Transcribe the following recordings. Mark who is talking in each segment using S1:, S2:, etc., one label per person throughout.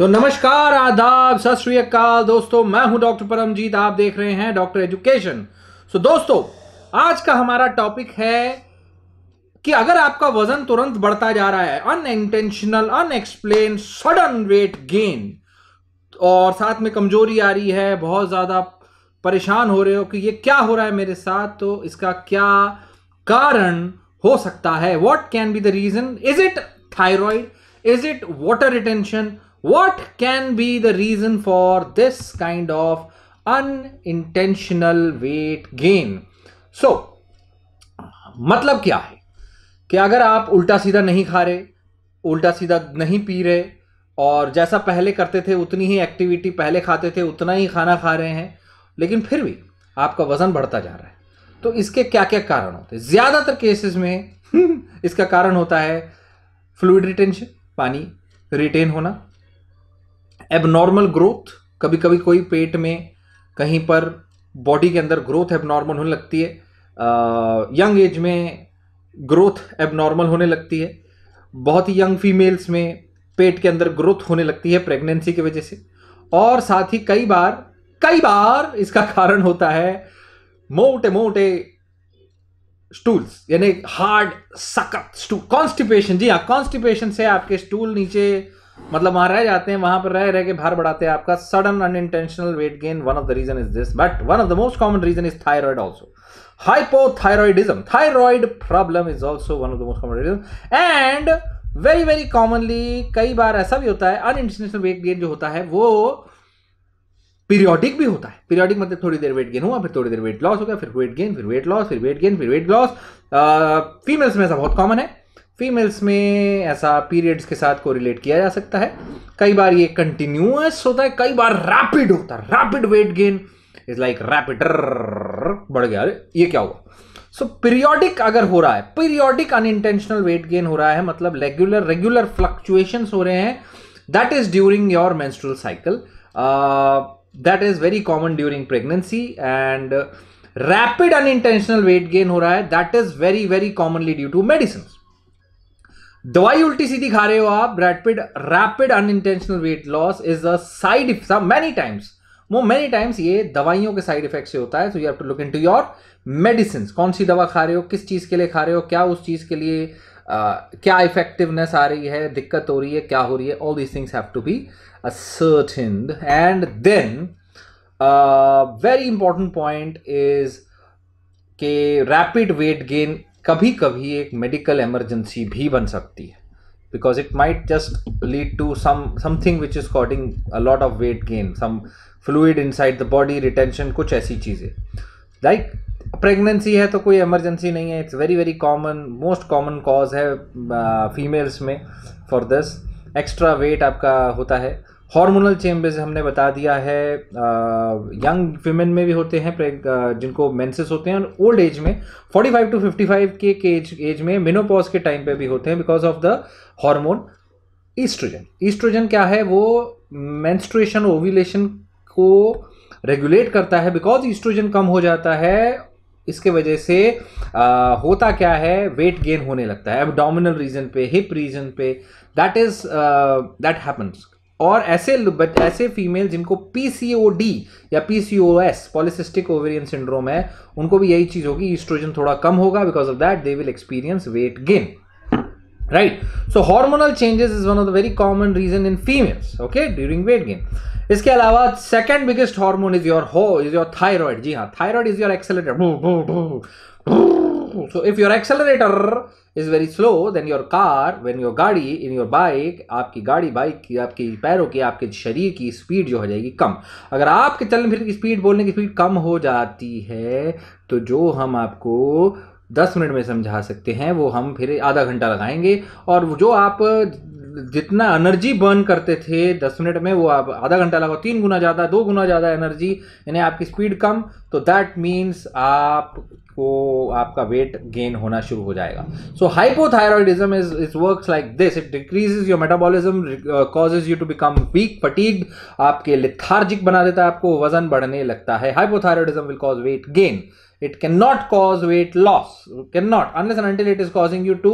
S1: सो so, नमस्कार आदाब सत श्रीकाल दोस्तों मैं हूं डॉक्टर परमजीत आप देख रहे हैं डॉक्टर एजुकेशन सो दोस्तों आज का हमारा टॉपिक है कि अगर आपका वजन तुरंत बढ़ता जा रहा है unintentional unexplained sudden weight gain और साथ में कमजोरी आ रही है बहुत ज़्यादा परेशान हो रहे हो कि ये क्या हो रहा है मेरे साथ तो इसका क्या कारण हो सकता है what can be the reason is it thyroid is it water retention What can be the reason for this kind of unintentional weight gain? So, मतलब क्या है कि अगर आप उल्टा सीधा नहीं खा रहे उल्टा सीधा नहीं पी रहे और जैसा पहले करते थे उतनी ही एक्टिविटी पहले खाते थे उतना ही खाना खा रहे हैं लेकिन फिर भी आपका वज़न बढ़ता जा रहा है तो इसके क्या क्या कारण होते हैं ज़्यादातर केसेस में इसका कारण होता है फ्लूड रिटेंशन पानी रिटेन होना एबनॉर्मल ग्रोथ कभी कभी कोई पेट में कहीं पर बॉडी के अंदर ग्रोथ एबनॉर्मल होने लगती है यंग एज में ग्रोथ एबनॉर्मल होने लगती है बहुत ही यंग फीमेल्स में पेट के अंदर ग्रोथ होने लगती है प्रेगनेंसी की वजह से और साथ ही कई बार कई बार इसका कारण होता है मोटे मोटे स्टूल्स यानी हार्ड सख्त स्टूल कॉन्स्टिपेशन जी हाँ कॉन्स्टिपेशन से आपके स्टूल नीचे मतलब वहां रह जाते हैं वहां पर रह रह के भार बढ़ाते हैं आपका sudden unintentional weight gain one of the reason is this but one of the most common reason is thyroid also hypothyroidism thyroid problem is also one of the most common reason and very very commonly कई बार ऐसा भी होता है unintentional weight gain जो होता है वो पीरियोडिक भी होता है पीरियोडिक मतलब थोड़ी देर वेट गेन हुआ फिर थोड़ी देर वेट लॉस हो गया फिर वेट गेन फिर वेट लॉस फिर वेट गेन फिर वेट लॉस फीमेल्स में ऐसा बहुत कॉमन है फीमेल्स में ऐसा पीरियड्स के साथ कोरिलेट किया जा सकता है कई बार ये कंटिन्यूस होता है कई बार रैपिड होता है rapid weight gain is like rapid बढ़ गया ये क्या हुआ सो so, पीरियोडिक अगर हो रहा है पीरियोडिक अनइंटेंशनल वेट गेन हो रहा है मतलब रेगुलर रेगुलर फ्लक्चुएशन हो रहे हैं that is during your menstrual cycle that is very common during pregnancy and rapid unintentional weight gain हो रहा है that is very very commonly due to medicine दवाई उल्टी सीधी खा रहे हो आप rapid rapid unintentional weight loss is a side many times वो मैनी टाइम्स ये दवाइयों के साइड इफेक्ट से होता है so you have to look into your medicine कौन सी दवा खा रहे हो किस चीज़ के लिए खा रहे हो क्या उस चीज़ के लिए आ, क्या इफेक्टिवनेस आ रही है दिक्कत हो रही है क्या हो रही है all these things have to be and then very important point is के रैपिड वेट गेन कभी कभी एक मेडिकल एमरजेंसी भी बन सकती है because it might just lead to something which is causing a lot of weight gain some fluid inside the body retention कुछ ऐसी चीज़ें लाइक प्रेगनेंसी है तो कोई एमरजेंसी नहीं है it's very very common most common cause है females uh, में फॉर दिस एक्स्ट्रा वेट आपका होता है हार्मोनल चेंबर्स हमने बता दिया है यंग वीमेन में भी होते हैं जिनको मेंसेस होते हैं और ओल्ड एज में 45 टू 55 के एज एज में मेनोपॉज के टाइम पे भी होते हैं because of the hormone estrogen estrogen क्या है वो मेंस्ट्रुएशन ओव्यूलेशन को रेगुलेट करता है बिकॉज ईस्ट्रोजन कम हो जाता है इसके वजह से आ, होता क्या है वेट गेन होने लगता है एबडोमिनल रीजन पे हिप रीजन पे दैट इज दैट हैपन्स और ऐसे ऐसे फीमेल जिनको पीसीओडी या पीसीओएस पॉलिसिस्टिक ओवेरियन सिंड्रोम है उनको भी यही चीज होगी ईस्ट्रोजन थोड़ा कम होगा because of that they will experience weight gain right so hormonal changes is one of the very common reason in females okay during weight gain इसके अलावा second biggest hormone is your हो is your thyroid जी हाँ thyroid is your accelerator so if your accelerator is very slow then your car when your गाड़ी in your bike आपकी गाड़ी bike की आपकी पैरों की आपके शरीर की स्पीड जो हो जाएगी कम अगर आपके चलने फिर की स्पीड बोलने की स्पीड कम हो जाती है तो जो हम आपको दस मिनट में समझा सकते हैं वो हम फिर आधा घंटा लगाएंगे और जो आप जितना एनर्जी बर्न करते थे दस मिनट में वो आप आधा घंटा लगाओ तीन गुना ज़्यादा दो गुना ज़्यादा एनर्जी यानी आपकी स्पीड कम तो दैट मीन्स आप आपको आपका वेट गेन होना शुरू हो जाएगा so hypothyroidism is it works like this it decreases your metabolism causes you to become weak fatigue आपके लिथार्जिक बना देता है आपको वजन बढ़ने लगता है hypothyroidism will cause weight gain it it cannot cause weight loss cannot unless and until it is causing you to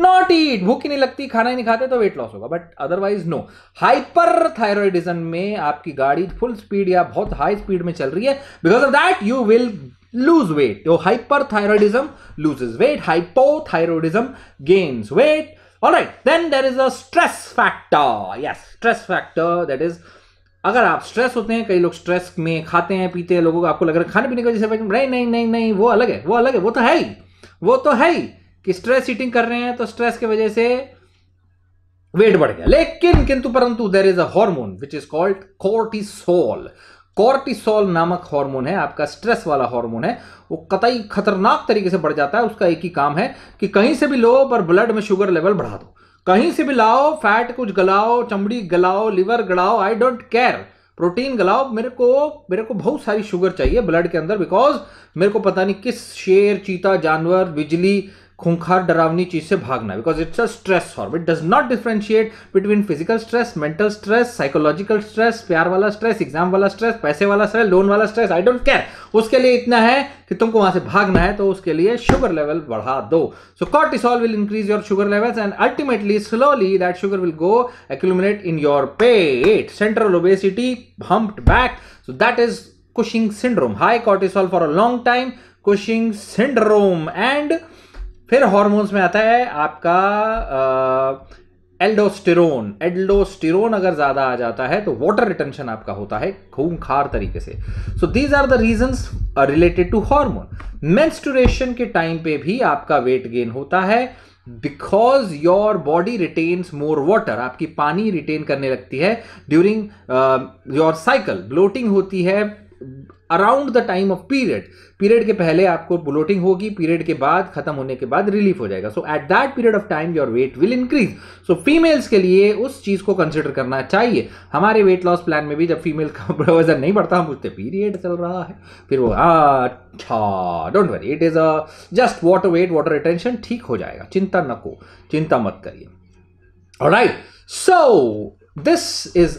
S1: not eat भूख ही नहीं लगती खाना ही नहीं खाते तो वेट लॉस होगा but otherwise no hyper thyroidism में आपकी गाड़ी फुल स्पीड या बहुत हाई स्पीड में चल रही है because of that you will lose weight. Your hyperthyroidism loses weight, hypothyroidism gains weight. All right, then there is a stress factor. Yes, stress factor that is अगर आप stress होते हैं कई लोग स्ट्रेस में खाते हैं पीते हैं लोगों को आपको लग रहा है खाने पीने का जैसे नहीं नहीं नहीं नहीं नहीं, वो अलग है वो अलग है वो तो है ही वो तो है ही कि स्ट्रेस ईटिंग कर रहे हैं तो स्ट्रेस की वजह से वेट बढ़ गया लेकिन किंतु परंतु there is a hormone which is called cortisol cortisol नामक हार्मोन है आपका स्ट्रेस वाला हार्मोन है वो कतई खतरनाक तरीके से बढ़ जाता है उसका एक ही काम है कि कहीं से भी लो पर ब्लड में शुगर लेवल बढ़ा दो कहीं से भी लाओ फैट कुछ गलाओ चमड़ी गलाओ लिवर गलाओ आई डोंट केयर प्रोटीन गलाओ मेरे को मेरे को बहुत सारी शुगर चाहिए ब्लड के अंदर बिकॉज मेरे को पता नहीं किस शेर चीता जानवर बिजली खूंखार डरावनी चीज से भागना because it's a stress form it does not differentiate between physical stress mental stress psychological stress प्यार वाला स्ट्रेस एग्जाम वाला स्ट्रेस पैसे वाला स्ट्रेस लोन वाला स्ट्रेस आई डोंट केयर उसके लिए इतना है कि तुमको वहां से भागना है तो उसके लिए शुगर लेवल बढ़ा दो so cortisol will increase your sugar levels and ultimately slowly that sugar will go accumulate in your पेट central obesity humped back so that is Cushing syndrome high cortisol for a long time Cushing syndrome and फिर hormones में आता है आपका aldosterone aldosterone अगर ज़्यादा आ जाता है तो वाटर रिटेंशन आपका होता है खार तरीके से so these are the reason related to hormone menstruation के टाइम पे भी आपका वेट गेन होता है because your body retains more water आपकी पानी रिटेन करने लगती है ड्यूरिंग योर साइकिल ब्लोटिंग होती है around the time of period period के पहले आपको ब्लोटिंग होगी पीरियड के बाद खत्म होने के बाद रिलीफ हो जाएगा so at that period of time your weight will increase so females के लिए उस चीज को कंसिडर करना चाहिए हमारे वेट लॉस प्लान में भी जब फीमेल का वजन नहीं बढ़ता हम पूछते पीरियड चल रहा है फिर वो अच्छा don't worry it is a just water weight water retention ठीक हो जाएगा चिंता नको चिंता मत करिए right so this is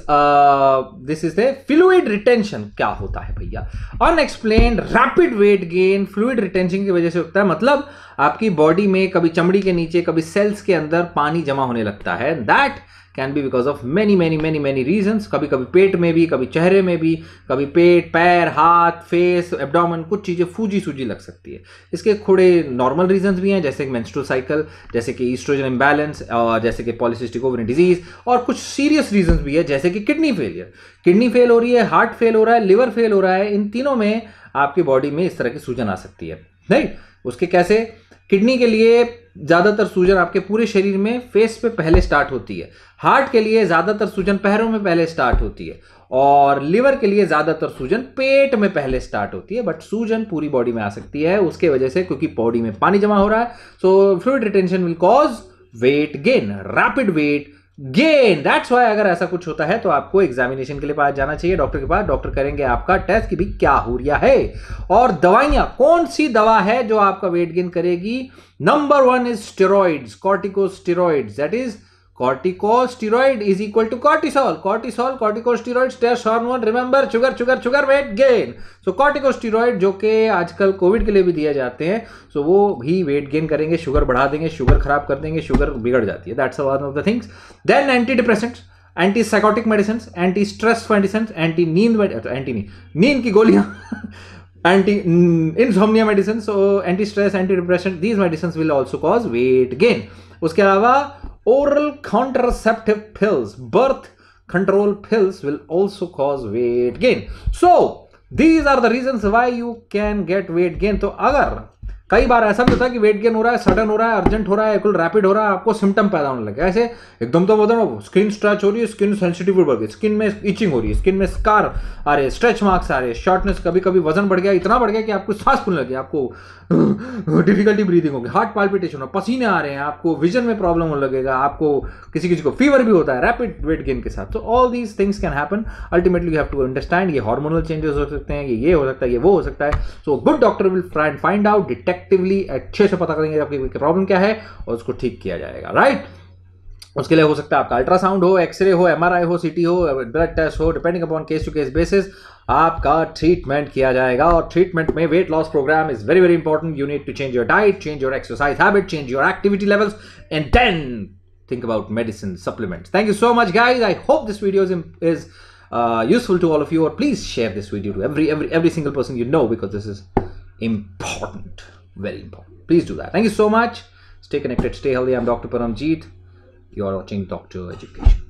S1: this is the fluid retention क्या होता है भैया unexplained rapid weight gain fluid retention की वजह से होता है मतलब आपकी बॉडी में कभी चमड़ी के नीचे कभी सेल्स के अंदर पानी जमा होने लगता है that can be because of many many many many reasons कभी कभी पेट में भी कभी चेहरे में भी कभी पेट पैर हाथ फेस एबडामन कुछ चीज़ें फूजी सूजी लग सकती है इसके थोड़े नॉर्मल रीजन्स भी हैं जैसे कि मेंस्ट्रुअल साइकिल जैसे कि ईस्ट्रोजन इम्बैलेंस और जैसे कि पॉलिसिस्टिक ओवरी डिजीज और कुछ सीरियस रीजन्स भी है जैसे कि किडनी फेलियर किडनी फेल हो रही है हार्ट फेल हो रहा है लिवर फेल हो रहा है इन तीनों में आपकी बॉडी में इस तरह की सूजन आ सकती है नहीं उसके कैसे किडनी के लिए ज़्यादातर सूजन आपके पूरे शरीर में फेस पे पहले स्टार्ट होती है हार्ट के लिए ज़्यादातर सूजन पैरों में पहले स्टार्ट होती है और लिवर के लिए ज़्यादातर सूजन पेट में पहले स्टार्ट होती है बट सूजन पूरी बॉडी में आ सकती है उसके वजह से क्योंकि बॉडी में पानी जमा हो रहा है so fluid retention will cause weight gain rapid weight gain that's why अगर ऐसा कुछ होता है तो आपको एग्जामिनेशन के लिए पास जाना चाहिए डॉक्टर के पास डॉक्टर करेंगे आपका टेस्ट की भी क्या हो रहा है और दवाइयां कौन सी दवा है जो आपका वेट गेन करेगी number one is steroids steroid that is corticosteroid is equal to cortisol cortisol corticosteroid stress hormone remember sugar sugar sugar weight gain so corticosteroid जो कि आजकल कोविड के लिए भी दिए जाते हैं सो so, वो भी वेट गेन करेंगे शुगर बढ़ा देंगे शुगर खराब कर देंगे शुगर बिगड़ जाती है that's one of the things then anti depressant anti psychotic medicine anti stress medicine anti नींद एंटी नींद नींद की गोलियां anti insomnia medicine anti stress anti depression these medicine will also cause weight gain उसके अलावा Oral contraceptive pills, birth control pills will also cause weight gain. So, these are the reasons why you can get weight gain. So, if कई बार ऐसा भी होता है कि wait gain हो रहा है सडन हो रहा है अर्जेंट हो रहा है बिल्कुल रैपिड हो रहा है आपको सिम्टम पैदा होने लगे ऐसे एकदम तो बोलते ना स्किन स्ट्रेच हो रही है स्किन सेंसिटिव बढ़ गई स्किन में इचिंग हो रही है स्किन में स्कार आ रहे स्ट्रेच मार्क्स आ रहे शॉर्टनेस कभी कभी वजन बढ़ गया इतना बढ़ गया कि आपको सांस फूलने लगे आपको डिफिकल्टी ब्रीदिंग होगी हार्ट पाल्पिटेशन हो पसीने आ रहे हैं आपको विजन में प्रॉब्लम होने लगेगा आपको किसी किसी को फीवर भी होता है रैपिड वेट गेन के साथ तो all these things can happen ultimately you have to understand ये हार्मोनल चेंजेस हो सकते हैं ये हो सकता है ये वो हो सकता है so good doctor will find out detect effectively अच्छे से पता करेंगे आपकी प्रॉब्लम क्या है और उसको ठीक किया जाएगा राइट उसके लिए हो सकता है आपका अल्ट्रासाउंड हो एक्सरे हो एमआरआई हो सीटी हो ब्लड टेस्ट हो depending upon case to case basis आपका ट्रीटमेंट किया जाएगा और ट्रीटमेंट में weight loss program is very very important you need to change your diet change your exercise habit change your activity levels and then think about medicine supplement thank you so much guys I hope this video is useful to all of you और please share this video to every every single person you know because this is important very important please do that thank you so much stay connected stay healthy i'm dr paramjeet you are watching doctor education